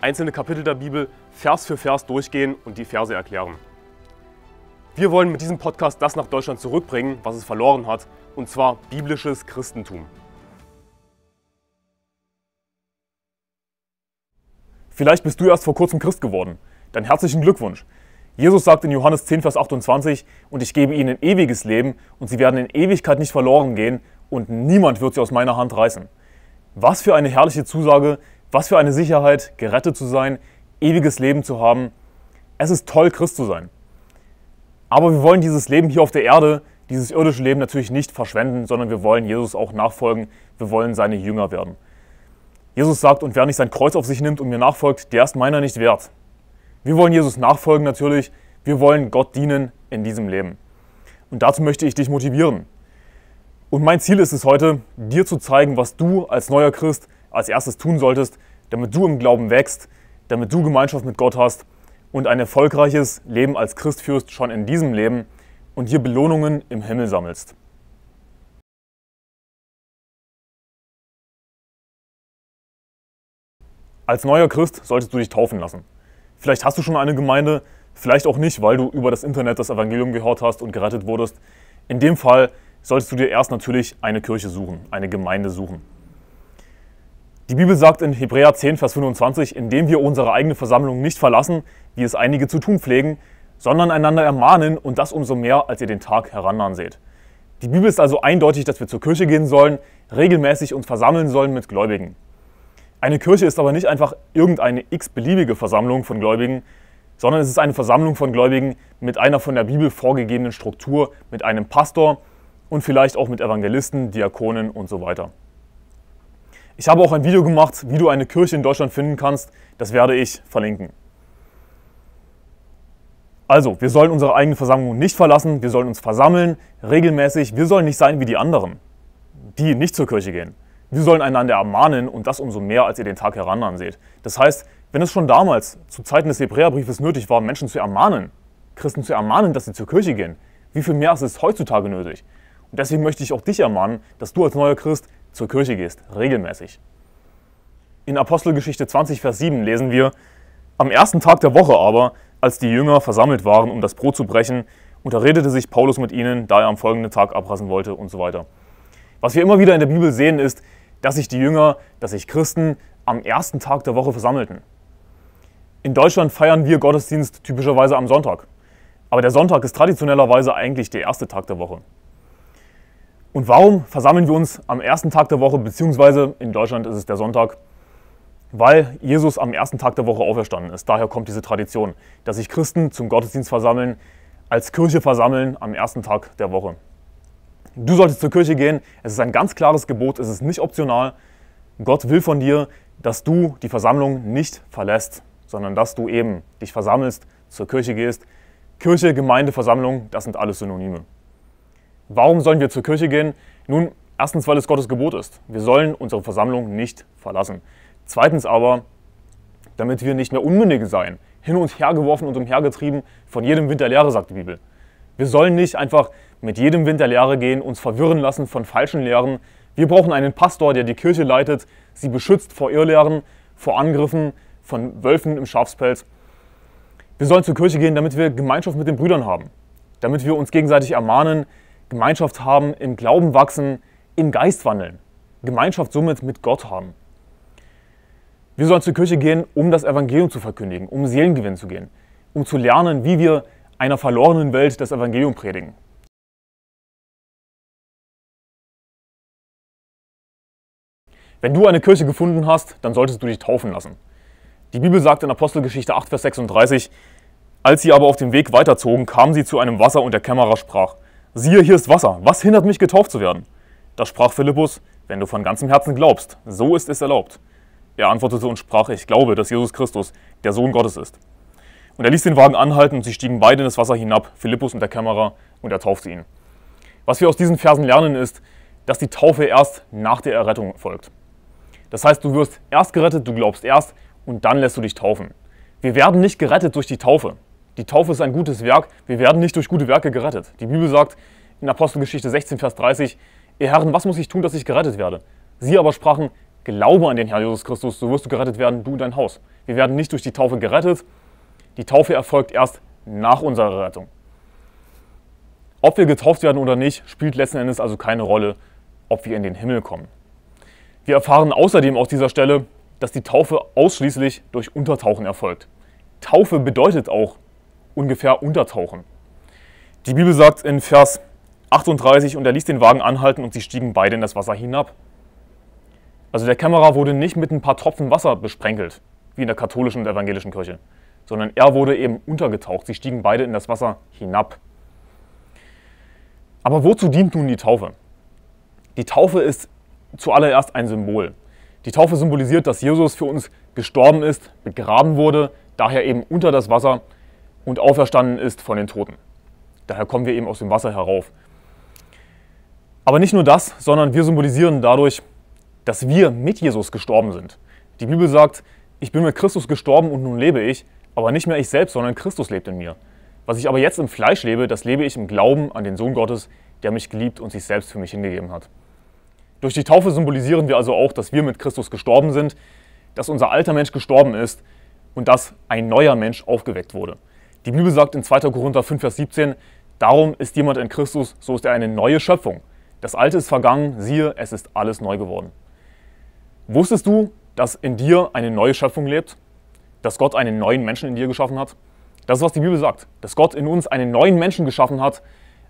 einzelne Kapitel der Bibel Vers für Vers durchgehen und die Verse erklären. Wir wollen mit diesem Podcast das nach Deutschland zurückbringen, was es verloren hat, und zwar biblisches Christentum. Vielleicht bist du erst vor kurzem Christ geworden. Dann herzlichen Glückwunsch. Jesus sagt in Johannes 10, Vers 28, und ich gebe ihnen ein ewiges Leben, und sie werden in Ewigkeit nicht verloren gehen, und niemand wird sie aus meiner Hand reißen. Was für eine herrliche Zusage, was für eine Sicherheit, gerettet zu sein, ewiges Leben zu haben. Es ist toll, Christ zu sein. Aber wir wollen dieses Leben hier auf der Erde, dieses irdische Leben natürlich nicht verschwenden, sondern wir wollen Jesus auch nachfolgen. Wir wollen seine Jünger werden. Jesus sagt, und wer nicht sein Kreuz auf sich nimmt und mir nachfolgt, der ist meiner nicht wert. Wir wollen Jesus nachfolgen natürlich. Wir wollen Gott dienen in diesem Leben. Und dazu möchte ich dich motivieren. Und mein Ziel ist es heute, dir zu zeigen, was du als neuer Christ als erstes tun solltest, damit du im Glauben wächst, damit du Gemeinschaft mit Gott hast und ein erfolgreiches Leben als Christ führst schon in diesem Leben und dir Belohnungen im Himmel sammelst. Als neuer Christ solltest du dich taufen lassen. Vielleicht hast du schon eine Gemeinde, vielleicht auch nicht, weil du über das Internet das Evangelium gehört hast und gerettet wurdest. In dem Fall solltest du dir erst natürlich eine Kirche suchen, eine Gemeinde suchen. Die Bibel sagt in Hebräer 10, Vers 25, indem wir unsere eigene Versammlung nicht verlassen, wie es einige zu tun pflegen, sondern einander ermahnen und das umso mehr, als ihr den Tag herannahen seht. Die Bibel ist also eindeutig, dass wir zur Kirche gehen sollen, regelmäßig uns versammeln sollen mit Gläubigen. Eine Kirche ist aber nicht einfach irgendeine x-beliebige Versammlung von Gläubigen, sondern es ist eine Versammlung von Gläubigen mit einer von der Bibel vorgegebenen Struktur, mit einem Pastor und vielleicht auch mit Evangelisten, Diakonen und so weiter. Ich habe auch ein Video gemacht, wie du eine Kirche in Deutschland finden kannst. Das werde ich verlinken. Also, wir sollen unsere eigene Versammlung nicht verlassen, wir sollen uns versammeln, regelmäßig, wir sollen nicht sein wie die anderen, die nicht zur Kirche gehen. Wir sollen einander ermahnen und das umso mehr, als ihr den Tag heran anseht. Das heißt, wenn es schon damals, zu Zeiten des Hebräerbriefes, nötig war, Menschen zu ermahnen, Christen zu ermahnen, dass sie zur Kirche gehen, wie viel mehr ist es heutzutage nötig? Und deswegen möchte ich auch dich ermahnen, dass du als neuer Christ zur Kirche gehst, regelmäßig. In Apostelgeschichte 20, Vers 7 lesen wir, am ersten Tag der Woche aber, als die Jünger versammelt waren, um das Brot zu brechen, unterredete sich Paulus mit ihnen, da er am folgenden Tag abrassen wollte und so weiter. Was wir immer wieder in der Bibel sehen, ist, dass sich die Jünger, dass sich Christen am ersten Tag der Woche versammelten. In Deutschland feiern wir Gottesdienst typischerweise am Sonntag. Aber der Sonntag ist traditionellerweise eigentlich der erste Tag der Woche. Und warum versammeln wir uns am ersten Tag der Woche, beziehungsweise in Deutschland ist es der Sonntag? Weil Jesus am ersten Tag der Woche auferstanden ist. Daher kommt diese Tradition, dass sich Christen zum Gottesdienst versammeln, als Kirche versammeln am ersten Tag der Woche. Du solltest zur Kirche gehen. Es ist ein ganz klares Gebot, es ist nicht optional. Gott will von dir, dass du die Versammlung nicht verlässt, sondern dass du eben dich versammelst, zur Kirche gehst. Kirche, Gemeinde, Versammlung, das sind alles Synonyme. Warum sollen wir zur Kirche gehen? Nun, erstens, weil es Gottes Gebot ist. Wir sollen unsere Versammlung nicht verlassen. Zweitens aber, damit wir nicht mehr Unmündige seien, hin und her geworfen und umhergetrieben von jedem Wind der Lehre, sagt die Bibel. Wir sollen nicht einfach mit jedem Wind der Lehre gehen, uns verwirren lassen von falschen Lehren. Wir brauchen einen Pastor, der die Kirche leitet, sie beschützt vor Irrlehren, vor Angriffen von Wölfen im Schafspelz. Wir sollen zur Kirche gehen, damit wir Gemeinschaft mit den Brüdern haben, damit wir uns gegenseitig ermahnen, Gemeinschaft haben, im Glauben wachsen, im Geist wandeln. Gemeinschaft somit mit Gott haben. Wir sollen zur Kirche gehen, um das Evangelium zu verkündigen, um Seelengewinn zu gehen, um zu lernen, wie wir einer verlorenen Welt das Evangelium predigen. Wenn du eine Kirche gefunden hast, dann solltest du dich taufen lassen. Die Bibel sagt in Apostelgeschichte 8, Vers 36, als sie aber auf dem Weg weiterzogen, kamen sie zu einem Wasser und der Kämmerer sprach, siehe, hier ist Wasser, was hindert mich, getauft zu werden? Da sprach Philippus, wenn du von ganzem Herzen glaubst, so ist es erlaubt. Er antwortete und sprach, ich glaube, dass Jesus Christus der Sohn Gottes ist. Und er ließ den Wagen anhalten und sie stiegen beide in das Wasser hinab, Philippus und der Kämmerer, und er taufte ihn. Was wir aus diesen Versen lernen ist, dass die Taufe erst nach der Errettung folgt. Das heißt, du wirst erst gerettet, du glaubst erst und dann lässt du dich taufen. Wir werden nicht gerettet durch die Taufe. Die Taufe ist ein gutes Werk. Wir werden nicht durch gute Werke gerettet. Die Bibel sagt in Apostelgeschichte 16, Vers 30, Ihr Herren, was muss ich tun, dass ich gerettet werde? Sie aber sprachen, Glaube an den Herrn Jesus Christus, so wirst du gerettet werden, du und dein Haus. Wir werden nicht durch die Taufe gerettet. Die Taufe erfolgt erst nach unserer Rettung. Ob wir getauft werden oder nicht, spielt letzten Endes also keine Rolle, ob wir in den Himmel kommen. Wir erfahren außerdem aus dieser Stelle, dass die Taufe ausschließlich durch Untertauchen erfolgt. Taufe bedeutet auch ungefähr untertauchen. Die Bibel sagt in Vers 38, und er ließ den Wagen anhalten und sie stiegen beide in das Wasser hinab. Also der Kämmerer wurde nicht mit ein paar Tropfen Wasser besprenkelt, wie in der katholischen und evangelischen Kirche, sondern er wurde eben untergetaucht. Sie stiegen beide in das Wasser hinab. Aber wozu dient nun die Taufe? Die Taufe ist zuallererst ein Symbol. Die Taufe symbolisiert, dass Jesus für uns gestorben ist, begraben wurde, daher eben unter das Wasser und auferstanden ist von den Toten. Daher kommen wir eben aus dem Wasser herauf. Aber nicht nur das, sondern wir symbolisieren dadurch, dass wir mit Jesus gestorben sind. Die Bibel sagt, ich bin mit Christus gestorben und nun lebe ich, aber nicht mehr ich selbst, sondern Christus lebt in mir. Was ich aber jetzt im Fleisch lebe, das lebe ich im Glauben an den Sohn Gottes, der mich geliebt und sich selbst für mich hingegeben hat. Durch die Taufe symbolisieren wir also auch, dass wir mit Christus gestorben sind, dass unser alter Mensch gestorben ist und dass ein neuer Mensch aufgeweckt wurde. Die Bibel sagt in 2. Korinther 5, Vers 17, darum ist jemand in Christus, so ist er eine neue Schöpfung. Das Alte ist vergangen, siehe, es ist alles neu geworden. Wusstest du, dass in dir eine neue Schöpfung lebt? Dass Gott einen neuen Menschen in dir geschaffen hat? Das ist, was die Bibel sagt, dass Gott in uns einen neuen Menschen geschaffen hat,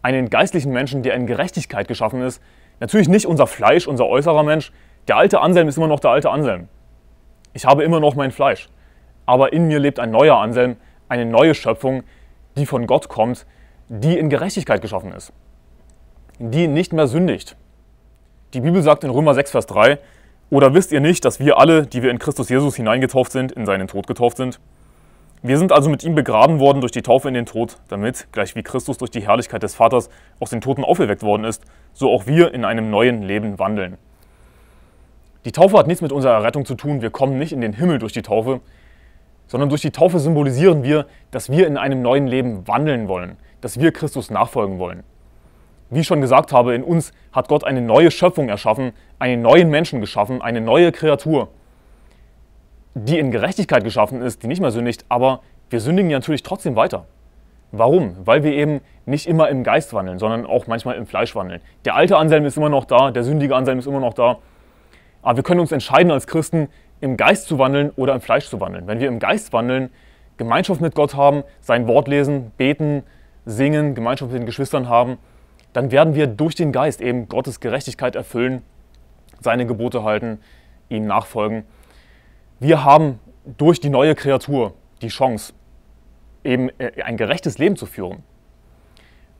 einen geistlichen Menschen, der in Gerechtigkeit geschaffen ist. Natürlich nicht unser Fleisch, unser äußerer Mensch. Der alte Anselm ist immer noch der alte Anselm. Ich habe immer noch mein Fleisch. Aber in mir lebt ein neuer Anselm, eine neue Schöpfung, die von Gott kommt, die in Gerechtigkeit geschaffen ist, die nicht mehr sündigt. Die Bibel sagt in Römer 6, Vers 3, oder wisst ihr nicht, dass wir alle, die wir in Christus Jesus hineingetauft sind, in seinen Tod getauft sind? Wir sind also mit ihm begraben worden durch die Taufe in den Tod, damit, gleich wie Christus durch die Herrlichkeit des Vaters aus den Toten auferweckt worden ist, so auch wir in einem neuen Leben wandeln. Die Taufe hat nichts mit unserer Errettung zu tun, wir kommen nicht in den Himmel durch die Taufe, sondern durch die Taufe symbolisieren wir, dass wir in einem neuen Leben wandeln wollen, dass wir Christus nachfolgen wollen. Wie ich schon gesagt habe, in uns hat Gott eine neue Schöpfung erschaffen, einen neuen Menschen geschaffen, eine neue Kreatur, die in Gerechtigkeit geschaffen ist, die nicht mehr sündigt, aber wir sündigen ja natürlich trotzdem weiter. Warum? Weil wir eben nicht immer im Geist wandeln, sondern auch manchmal im Fleisch wandeln. Der alte Anselm ist immer noch da, der sündige Anselm ist immer noch da. Aber wir können uns entscheiden als Christen, im Geist zu wandeln oder im Fleisch zu wandeln. Wenn wir im Geist wandeln, Gemeinschaft mit Gott haben, sein Wort lesen, beten, singen, Gemeinschaft mit den Geschwistern haben, dann werden wir durch den Geist eben Gottes Gerechtigkeit erfüllen, seine Gebote halten, ihm nachfolgen. Wir haben durch die neue Kreatur die Chance, eben äh, ein gerechtes Leben zu führen.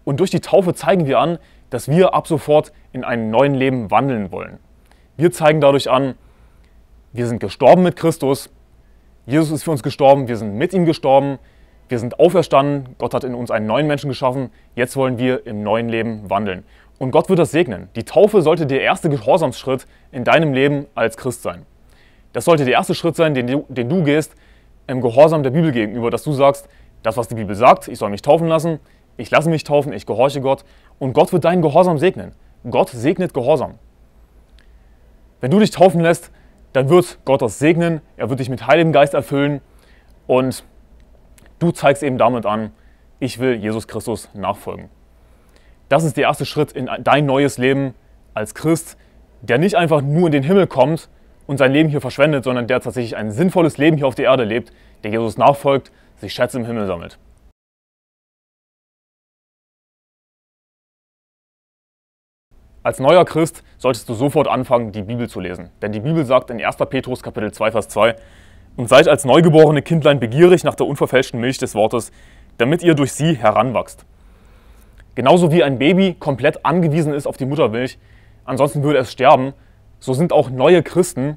Und durch die Taufe zeigen wir an, dass wir ab sofort in einem neuen Leben wandeln wollen. Wir zeigen dadurch an, wir sind gestorben mit Christus. Jesus ist für uns gestorben. Wir sind mit ihm gestorben. Wir sind auferstanden. Gott hat in uns einen neuen Menschen geschaffen. Jetzt wollen wir im neuen Leben wandeln. Und Gott wird das segnen. Die Taufe sollte der erste Gehorsamsschritt in deinem Leben als Christ sein. Das sollte der erste Schritt sein, den du, den du gehst im Gehorsam der Bibel gegenüber, dass du sagst, das, was die Bibel sagt, ich soll mich taufen lassen, ich lasse mich taufen, ich gehorche Gott und Gott wird deinen Gehorsam segnen. Gott segnet Gehorsam. Wenn du dich taufen lässt, dann wird Gott das segnen, er wird dich mit Heiligem Geist erfüllen und du zeigst eben damit an, ich will Jesus Christus nachfolgen. Das ist der erste Schritt in dein neues Leben als Christ, der nicht einfach nur in den Himmel kommt und sein Leben hier verschwendet, sondern der tatsächlich ein sinnvolles Leben hier auf der Erde lebt, der Jesus nachfolgt, sich Schätze im Himmel sammelt. Als neuer Christ solltest du sofort anfangen, die Bibel zu lesen. Denn die Bibel sagt in 1. Petrus Kapitel 2, Vers 2, Und seid als neugeborene Kindlein begierig nach der unverfälschten Milch des Wortes, damit ihr durch sie heranwachst. Genauso wie ein Baby komplett angewiesen ist auf die Muttermilch, ansonsten würde es sterben, so sind auch neue Christen,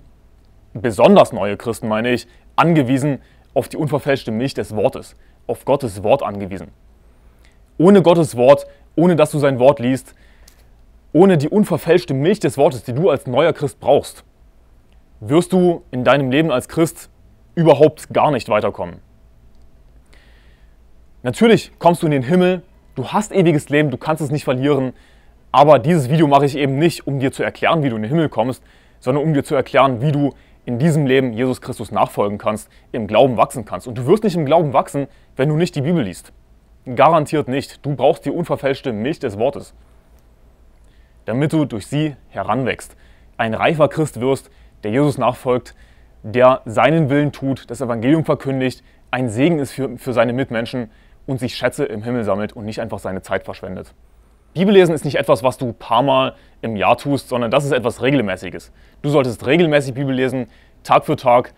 besonders neue Christen meine ich, angewiesen auf die unverfälschte Milch des Wortes, auf Gottes Wort angewiesen. Ohne Gottes Wort, ohne dass du sein Wort liest, ohne die unverfälschte Milch des Wortes, die du als neuer Christ brauchst, wirst du in deinem Leben als Christ überhaupt gar nicht weiterkommen. Natürlich kommst du in den Himmel, du hast ewiges Leben, du kannst es nicht verlieren, aber dieses Video mache ich eben nicht, um dir zu erklären, wie du in den Himmel kommst, sondern um dir zu erklären, wie du in diesem Leben Jesus Christus nachfolgen kannst, im Glauben wachsen kannst. Und du wirst nicht im Glauben wachsen, wenn du nicht die Bibel liest. Garantiert nicht. Du brauchst die unverfälschte Milch des Wortes damit du durch sie heranwächst. Ein reifer Christ wirst, der Jesus nachfolgt, der seinen Willen tut, das Evangelium verkündigt, ein Segen ist für, für seine Mitmenschen und sich Schätze im Himmel sammelt und nicht einfach seine Zeit verschwendet. Bibellesen ist nicht etwas, was du paar Mal im Jahr tust, sondern das ist etwas Regelmäßiges. Du solltest regelmäßig Bibel lesen, Tag für Tag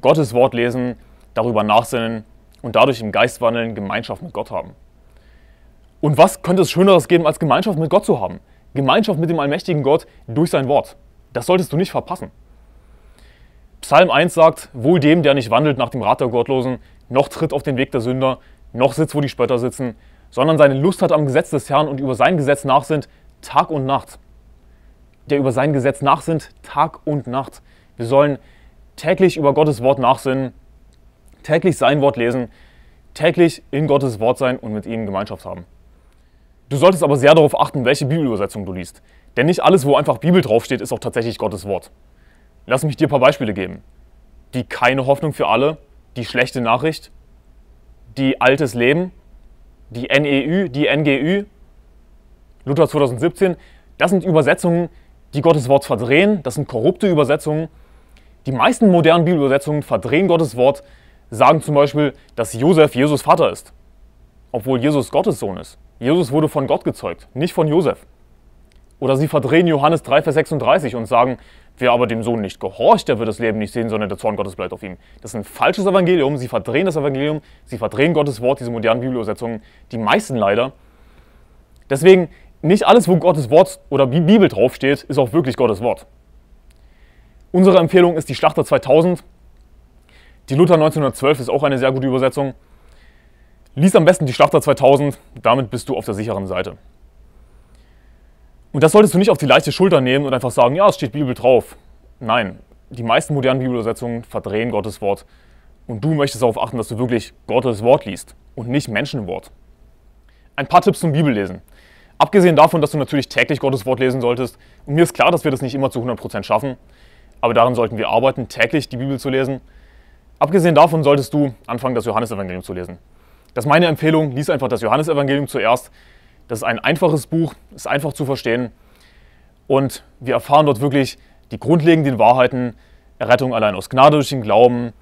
Gottes Wort lesen, darüber nachsinnen und dadurch im Geist wandeln, Gemeinschaft mit Gott haben. Und was könnte es Schöneres geben, als Gemeinschaft mit Gott zu haben? Gemeinschaft mit dem allmächtigen Gott durch sein Wort. Das solltest du nicht verpassen. Psalm 1 sagt, wohl dem, der nicht wandelt nach dem Rat der Gottlosen, noch tritt auf den Weg der Sünder, noch sitzt, wo die Spötter sitzen, sondern seine Lust hat am Gesetz des Herrn und über sein Gesetz nachsinnt Tag und Nacht. Der über sein Gesetz nachsinnt Tag und Nacht. Wir sollen täglich über Gottes Wort nachsinnen, täglich sein Wort lesen, täglich in Gottes Wort sein und mit ihm Gemeinschaft haben. Du solltest aber sehr darauf achten, welche Bibelübersetzung du liest. Denn nicht alles, wo einfach Bibel draufsteht, ist auch tatsächlich Gottes Wort. Lass mich dir ein paar Beispiele geben. Die keine Hoffnung für alle, die schlechte Nachricht, die altes Leben, die NEU, die NGÜ, Luther 2017. Das sind Übersetzungen, die Gottes Wort verdrehen. Das sind korrupte Übersetzungen. Die meisten modernen Bibelübersetzungen verdrehen Gottes Wort, sagen zum Beispiel, dass Josef Jesus Vater ist, obwohl Jesus Gottes Sohn ist. Jesus wurde von Gott gezeugt, nicht von Josef. Oder sie verdrehen Johannes 3, Vers 36 und sagen, wer aber dem Sohn nicht gehorcht, der wird das Leben nicht sehen, sondern der Zorn Gottes bleibt auf ihm. Das ist ein falsches Evangelium, sie verdrehen das Evangelium, sie verdrehen Gottes Wort, diese modernen Bibelübersetzungen, die meisten leider. Deswegen, nicht alles, wo Gottes Wort oder Bibel draufsteht, ist auch wirklich Gottes Wort. Unsere Empfehlung ist die Schlachter 2000. Die Luther 1912 ist auch eine sehr gute Übersetzung. Lies am besten die Schlachter 2000, damit bist du auf der sicheren Seite. Und das solltest du nicht auf die leichte Schulter nehmen und einfach sagen, ja, es steht Bibel drauf. Nein, die meisten modernen Bibelübersetzungen verdrehen Gottes Wort. Und du möchtest darauf achten, dass du wirklich Gottes Wort liest und nicht Menschenwort. Ein paar Tipps zum Bibellesen. Abgesehen davon, dass du natürlich täglich Gottes Wort lesen solltest, und mir ist klar, dass wir das nicht immer zu 100% schaffen, aber daran sollten wir arbeiten, täglich die Bibel zu lesen. Abgesehen davon solltest du anfangen, das Johannesevangelium zu lesen. Das ist meine Empfehlung, lies einfach das Johannesevangelium zuerst. Das ist ein einfaches Buch, ist einfach zu verstehen und wir erfahren dort wirklich die grundlegenden Wahrheiten, Errettung allein aus Gnade durch den Glauben.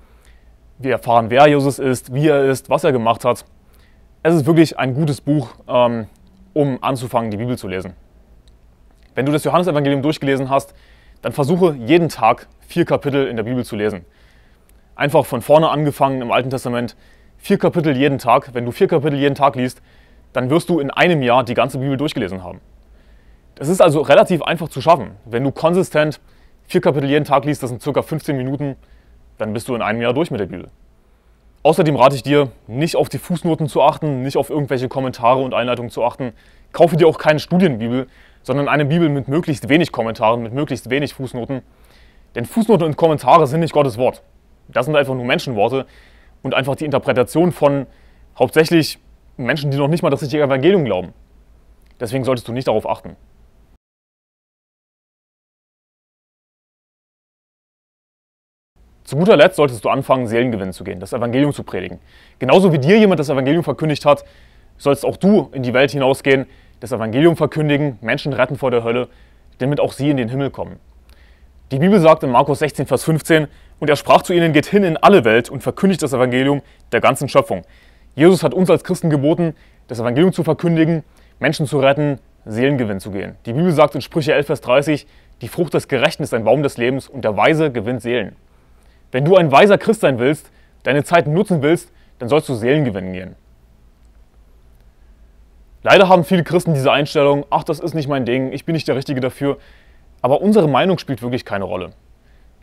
Wir erfahren, wer Jesus ist, wie er ist, was er gemacht hat. Es ist wirklich ein gutes Buch, ähm, um anzufangen, die Bibel zu lesen. Wenn du das Johannesevangelium durchgelesen hast, dann versuche jeden Tag vier Kapitel in der Bibel zu lesen. Einfach von vorne angefangen im Alten Testament vier Kapitel jeden Tag, wenn du vier Kapitel jeden Tag liest, dann wirst du in einem Jahr die ganze Bibel durchgelesen haben. Das ist also relativ einfach zu schaffen. Wenn du konsistent vier Kapitel jeden Tag liest, das sind circa 15 Minuten, dann bist du in einem Jahr durch mit der Bibel. Außerdem rate ich dir, nicht auf die Fußnoten zu achten, nicht auf irgendwelche Kommentare und Einleitungen zu achten. Kaufe dir auch keine Studienbibel, sondern eine Bibel mit möglichst wenig Kommentaren, mit möglichst wenig Fußnoten. Denn Fußnoten und Kommentare sind nicht Gottes Wort. Das sind einfach nur Menschenworte, und einfach die Interpretation von hauptsächlich Menschen, die noch nicht mal das richtige Evangelium glauben. Deswegen solltest du nicht darauf achten. Zu guter Letzt solltest du anfangen, Seelengewinn zu gehen, das Evangelium zu predigen. Genauso wie dir jemand das Evangelium verkündigt hat, sollst auch du in die Welt hinausgehen, das Evangelium verkündigen, Menschen retten vor der Hölle, damit auch sie in den Himmel kommen. Die Bibel sagt in Markus 16, Vers 15, und er sprach zu ihnen, geht hin in alle Welt und verkündigt das Evangelium der ganzen Schöpfung. Jesus hat uns als Christen geboten, das Evangelium zu verkündigen, Menschen zu retten, Seelengewinn zu gehen. Die Bibel sagt in Sprüche 11, Vers 30, die Frucht des Gerechten ist ein Baum des Lebens und der Weise gewinnt Seelen. Wenn du ein weiser Christ sein willst, deine Zeit nutzen willst, dann sollst du Seelen gewinnen gehen. Leider haben viele Christen diese Einstellung, ach, das ist nicht mein Ding, ich bin nicht der Richtige dafür. Aber unsere Meinung spielt wirklich keine Rolle.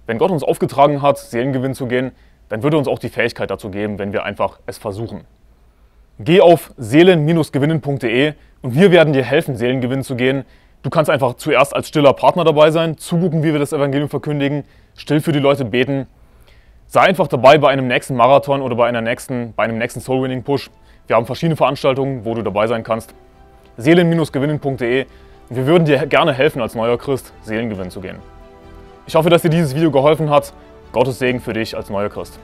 Wenn Gott uns aufgetragen hat, Seelengewinn zu gehen, dann wird er uns auch die Fähigkeit dazu geben, wenn wir einfach es versuchen. Geh auf seelen-gewinnen.de und wir werden dir helfen, Seelengewinn zu gehen. Du kannst einfach zuerst als stiller Partner dabei sein, zugucken, wie wir das Evangelium verkündigen, still für die Leute beten. Sei einfach dabei bei einem nächsten Marathon oder bei, einer nächsten, bei einem nächsten Soul-Winning-Push. Wir haben verschiedene Veranstaltungen, wo du dabei sein kannst. seelen-gewinnen.de und wir würden dir gerne helfen, als neuer Christ Seelengewinn zu gehen. Ich hoffe, dass dir dieses Video geholfen hat. Gottes Segen für dich als neuer Christ.